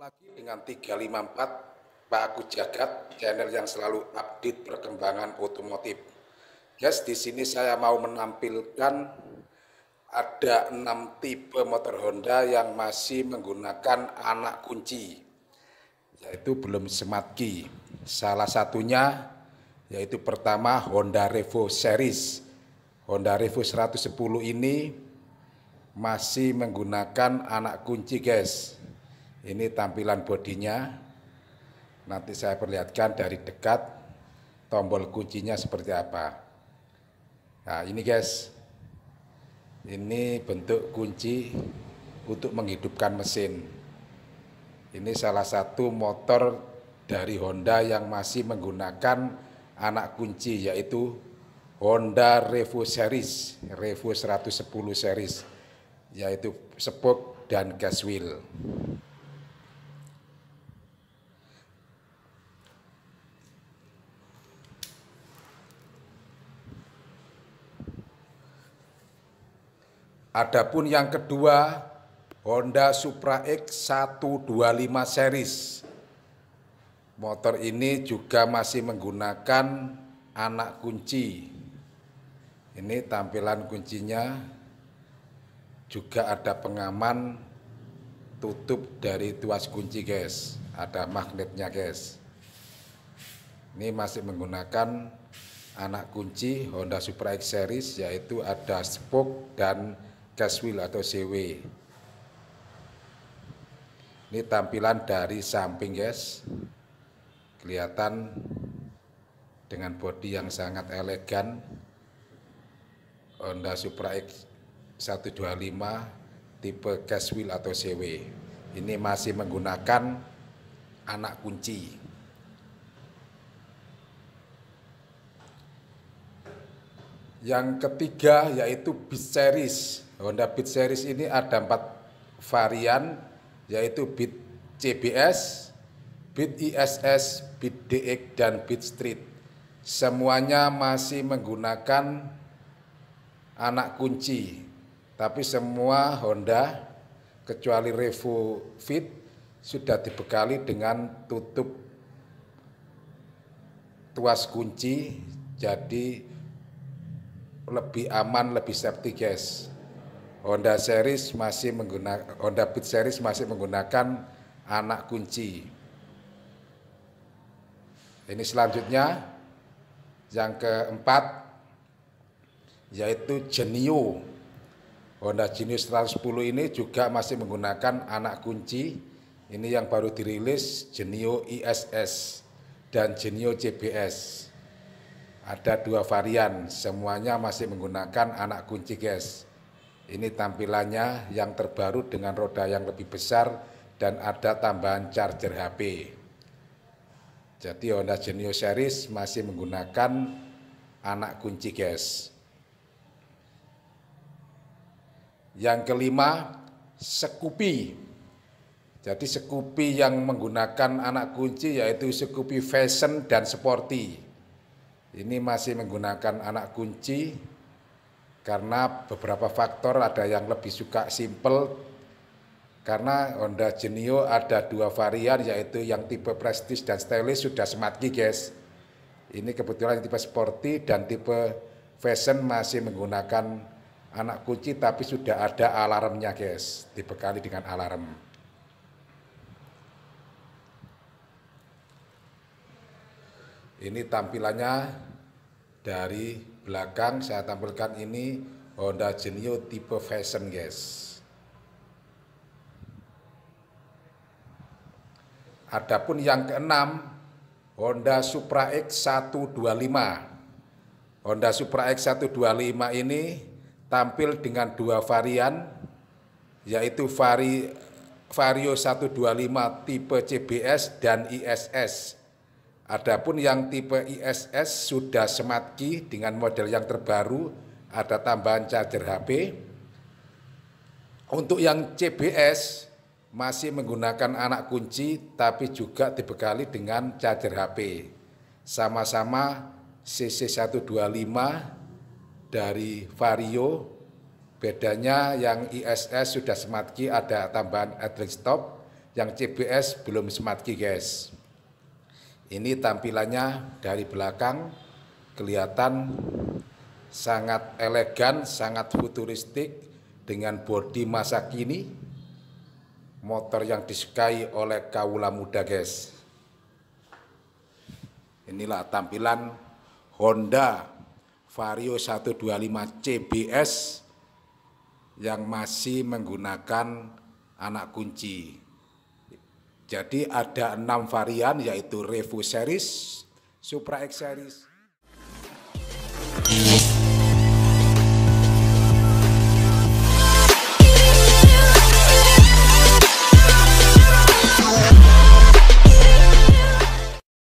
Lagi dengan 354 Pak Agus Jagat, channel yang selalu update perkembangan otomotif. Guys, di sini saya mau menampilkan ada enam tipe motor Honda yang masih menggunakan anak kunci, yaitu belum smart key. Salah satunya yaitu pertama Honda Revo Series. Honda Revo 110 ini masih menggunakan anak kunci, guys ini tampilan bodinya. Nanti saya perlihatkan dari dekat tombol kuncinya seperti apa. Nah, ini guys. Ini bentuk kunci untuk menghidupkan mesin. Ini salah satu motor dari Honda yang masih menggunakan anak kunci yaitu Honda Revo Series, Revo 110 Series, yaitu spoke dan gas wheel. Adapun yang kedua Honda Supra X 125 series. Motor ini juga masih menggunakan anak kunci. Ini tampilan kuncinya juga ada pengaman tutup dari tuas kunci guys. Ada magnetnya guys. Ini masih menggunakan anak kunci Honda Supra X series yaitu ada spoke dan Caswil atau CW. Ini tampilan dari samping guys. Kelihatan dengan bodi yang sangat elegan. Honda Supra X 125 tipe caswheel atau CW. Ini masih menggunakan anak kunci. Yang ketiga yaitu bis series Honda Beat Series ini ada empat varian yaitu Beat CBS, Beat ISS, Beat DX dan Beat Street. Semuanya masih menggunakan anak kunci, tapi semua Honda kecuali Revo Fit sudah dibekali dengan tutup tuas kunci jadi lebih aman, lebih safety guys. Honda Series masih menggunakan Honda Beat Series masih menggunakan anak kunci. Ini selanjutnya yang keempat yaitu Genio. Honda Genio 110 ini juga masih menggunakan anak kunci. Ini yang baru dirilis Genio ISS dan Genio CBS. Ada dua varian, semuanya masih menggunakan anak kunci, guys. Ini tampilannya yang terbaru dengan roda yang lebih besar dan ada tambahan charger HP. Jadi Honda Genio Series masih menggunakan anak kunci gas. Yang kelima, Scoopy. Jadi Scoopy yang menggunakan anak kunci yaitu Scoopy Fashion dan Sporty. Ini masih menggunakan anak kunci karena beberapa faktor ada yang lebih suka simple karena Honda Genio ada dua varian yaitu yang tipe Prestige dan Stylish sudah smart key guys ini kebetulan tipe sporty dan tipe fashion masih menggunakan anak kunci tapi sudah ada alarmnya guys dibekali dengan alarm ini tampilannya dari belakang saya tampilkan ini Honda Genio tipe fashion guys Adapun yang keenam Honda Supra X 125. Honda Supra X 125 ini tampil dengan dua varian yaitu vari Vario 125 tipe CBS dan ISS. Adapun yang tipe ISS sudah smart key dengan model yang terbaru ada tambahan charger HP. Untuk yang CBS masih menggunakan anak kunci tapi juga dibekali dengan charger HP. Sama-sama CC125 dari Vario. Bedanya yang ISS sudah smart key ada tambahan address stop, yang CBS belum smart key guys. Ini tampilannya dari belakang kelihatan sangat elegan, sangat futuristik dengan bodi masa kini. Motor yang disukai oleh kaula muda, guys. Inilah tampilan Honda Vario 125 CBS yang masih menggunakan anak kunci. Jadi ada enam varian yaitu Revo series, Supra X series.